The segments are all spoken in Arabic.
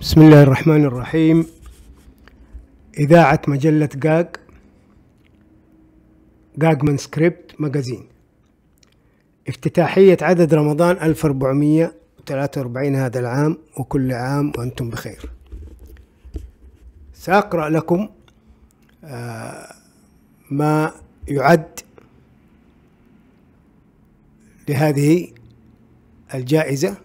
بسم الله الرحمن الرحيم إذاعة مجلة جاج من سكريبت ماجازين افتتاحية عدد رمضان 1443 هذا العام وكل عام وأنتم بخير سأقرأ لكم آه، ما يعد لهذه الجائزة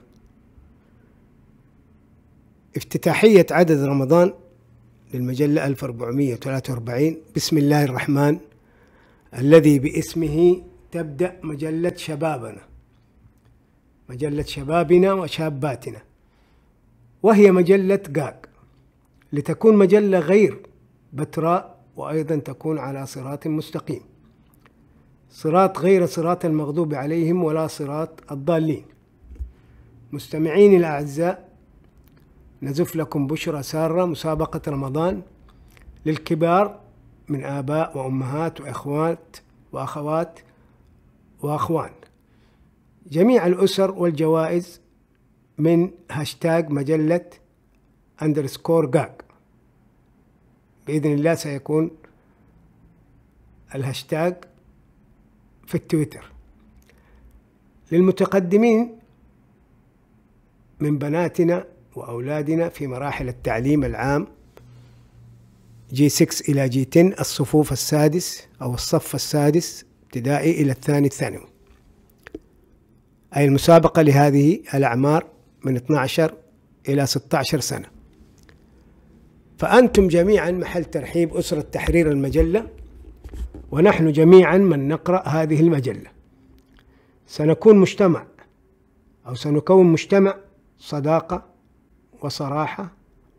افتتاحية عدد رمضان للمجلة 1443 بسم الله الرحمن الذي باسمه تبدأ مجلة شبابنا مجلة شبابنا وشاباتنا وهي مجلة قاق لتكون مجلة غير بتراء وأيضا تكون على صراط مستقيم صراط غير صراط المغضوب عليهم ولا صراط الضالين مستمعين الأعزاء نزف لكم بشرى سارة مسابقة رمضان للكبار من آباء وأمهات وإخوات وأخوات وأخوان جميع الأسر والجوائز من هاشتاج مجلة أندرسكور جاك بإذن الله سيكون الهاشتاج في التويتر للمتقدمين من بناتنا وأولادنا في مراحل التعليم العام جي 6 إلى جي 10 الصفوف السادس أو الصف السادس ابتدائي إلى الثاني الثانوي أي المسابقة لهذه الأعمار من 12 إلى 16 سنة فأنتم جميعا محل ترحيب أسرة تحرير المجلة ونحن جميعا من نقرأ هذه المجلة سنكون مجتمع أو سنكون مجتمع صداقة وصراحة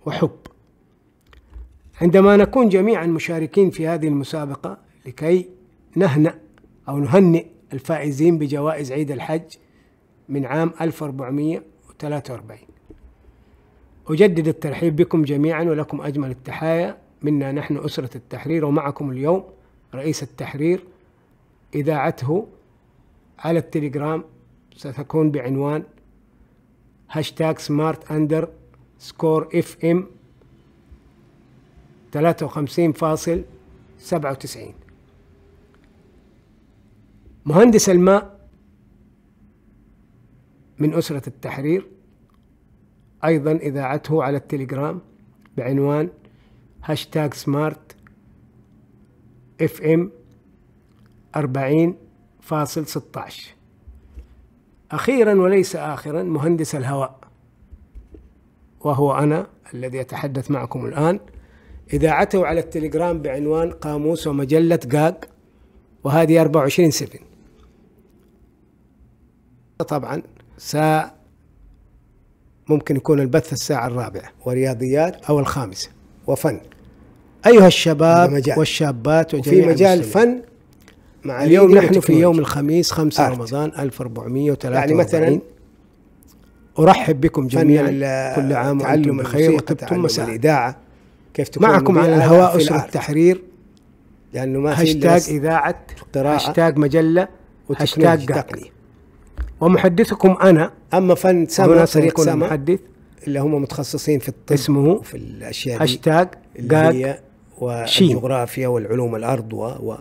وحب عندما نكون جميعا مشاركين في هذه المسابقة لكي نهنأ أو نهنئ الفائزين بجوائز عيد الحج من عام 1443 أجدد الترحيب بكم جميعا ولكم أجمل التحايا منا نحن أسرة التحرير ومعكم اليوم رئيس التحرير إذاعته على التليجرام ستكون بعنوان هاشتاج سمارت أندر سكور اف ام 53.97 مهندس الماء من أسرة التحرير أيضا إذاعته على التليجرام بعنوان هاشتاج سمارت اف ام 40.16 أخيرا وليس آخرا مهندس الهواء وهو أنا الذي أتحدث معكم الآن عتوا على التليجرام بعنوان قاموس ومجلة قاق وهذه 24 سفن طبعا س ممكن يكون البث الساعة الرابعة ورياضيات أو الخامسة وفن أيها الشباب مجال. والشابات وفي مجال المسلمين. فن مع اليوم نحن في يوم الخميس 5 رمضان 1443 يعني مثلا ارحب بكم جميعا كل عام وانتم بخير وتبتم مساء الاذاعه كيف تكون معكم على الهواء اسره التحرير لانه ما هاشتاج اذاعه قراءه هاشتاج مجله هاشتاج تقنيه ومحدثكم انا اما فن سما فريق سما المحدث اللي هم متخصصين في الطب اسمه في الاشياء هاشتاج جاج والجغرافيا والعلوم الارض و, و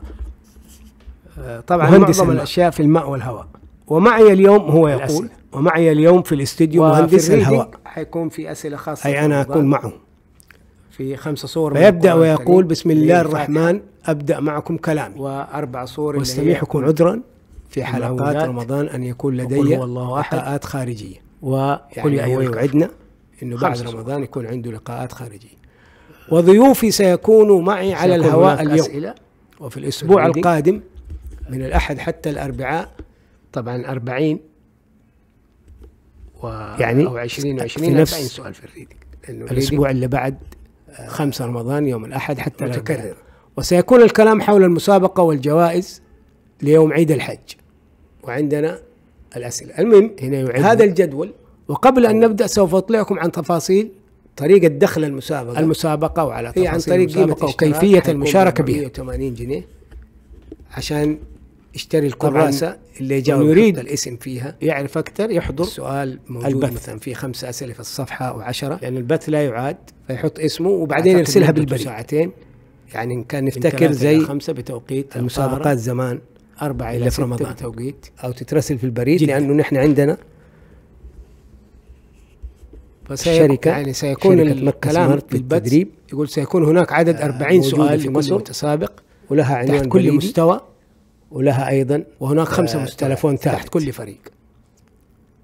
طبعا معظم الاشياء في الماء والهواء ومعي اليوم هو يقول الأسئلة. ومعي اليوم في الاستديو مهندس الهواء حيكون في اسئله خاصه اي انا اكون معه في خمسة صور فيبدا ويقول بسم الله الرحمن ابدا معكم كلامي واربع صور يكون عذرا في حلقات رمضان ان يكون لدي لقاءات خارجيه وكل يعني هو يوعدنا انه بعد رمضان يكون عنده لقاءات خارجيه وضيوفي سيكونوا معي سيكون على الهواء اليوم أسئلة وفي الاسبوع القادم من الاحد حتى الاربعاء طبعا 40 و يعني او 20 و20 40 سؤال في الريدنج الاسبوع اللي بعد 5 رمضان يوم الاحد حتى متكرر وسيكون الكلام حول المسابقه والجوائز ليوم عيد الحج وعندنا الاسئله المهم هنا يعيد هذا الجدول وقبل ان نبدا سوف اطلعكم عن تفاصيل طريقة دخل المسابقة المسابقة وعلى تفاصيل عن طريق المسابقة وكيفية المشاركة بها 180 جنيه عشان اشتري الكراسة اللي جاوب يريد الاسم فيها يعرف أكثر يحضر سؤال موجود البث. مثلا في خمسة أسئلة في الصفحة أو عشرة لأن البث لا يعاد فيحط اسمه وبعدين يرسلها بالبريد ساعتين يعني إن كان نفتكر زي خمسة بتوقيت المسابقات زمان أربعة إلى في رمضان توقيت أو تترسل في البريد جدا. لأنه نحن عندنا الشركة يعني سيكون الكلام في التدريب يقول سيكون هناك عدد 40 آه، سؤال في مصر متسابق ولها عنوان كل مستوى ولها ايضا وهناك خمسه آه تلفون تحت كل فريق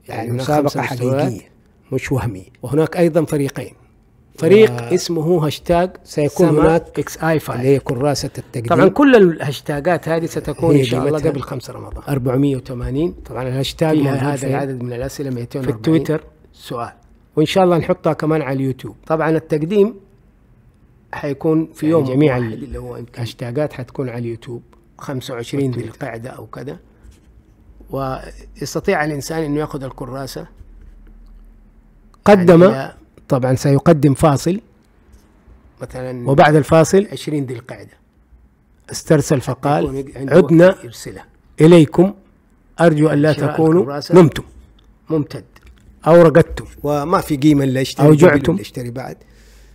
يعني مسابقه حقيقيه مش وهمي وهناك ايضا فريقين فريق آه اسمه هاشتاج سيكون هناك اكس اي 5 اللي هي كراسه التقديم طبعا كل الهاشتاجات هذه ستكون ان شاء الله قبل 5 رمضان 480 طبعا الهاشتاج هذا العدد من الاسئله 240 في التويتر سؤال وان شاء الله نحطها كمان على اليوتيوب طبعا التقديم حيكون في يعني يوم جميع اللي هو الهاشتاجات حتكون على اليوتيوب 25 ذي القعدة أو كذا ويستطيع الإنسان أنه يأخذ الكراسة قدم يعني طبعا سيقدم فاصل مثلا وبعد الفاصل 20 ذي القعدة استرسل فقال عدنا يرسله. إليكم أرجو أن لا تكونوا نمتم ممتد أو رقدتم وما في قيمة اللي اشتري أو جعتم اشتري بعد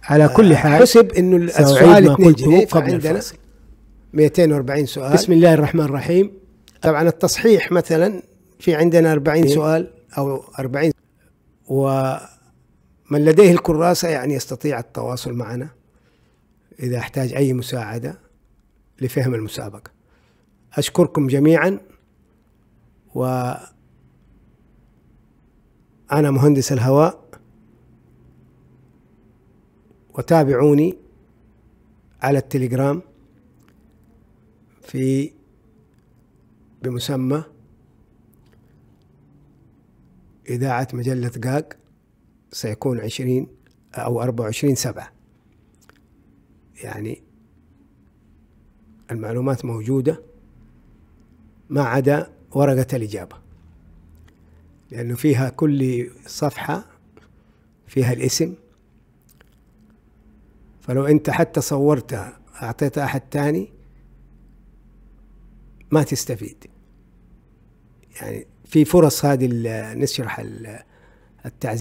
على كل آه، حال حسب انه السؤال 2 جنيه عندنا 240 سؤال بسم الله الرحمن الرحيم طبعا التصحيح مثلا في عندنا 40 إيه. سؤال او 40 ومن لديه الكراسه يعني يستطيع التواصل معنا اذا احتاج اي مساعده لفهم المسابقه اشكركم جميعا و انا مهندس الهواء وتابعوني على التليجرام في بمسمى إذاعة مجلة قاق سيكون عشرين أو أربعة وعشرين سبعة يعني المعلومات موجودة ما عدا ورقة الإجابة لأنه فيها كل صفحة فيها الاسم فلو أنت حتى صورتها أعطيتها أحد تاني ما تستفيد يعني في فرص هذه نشرح التعزيز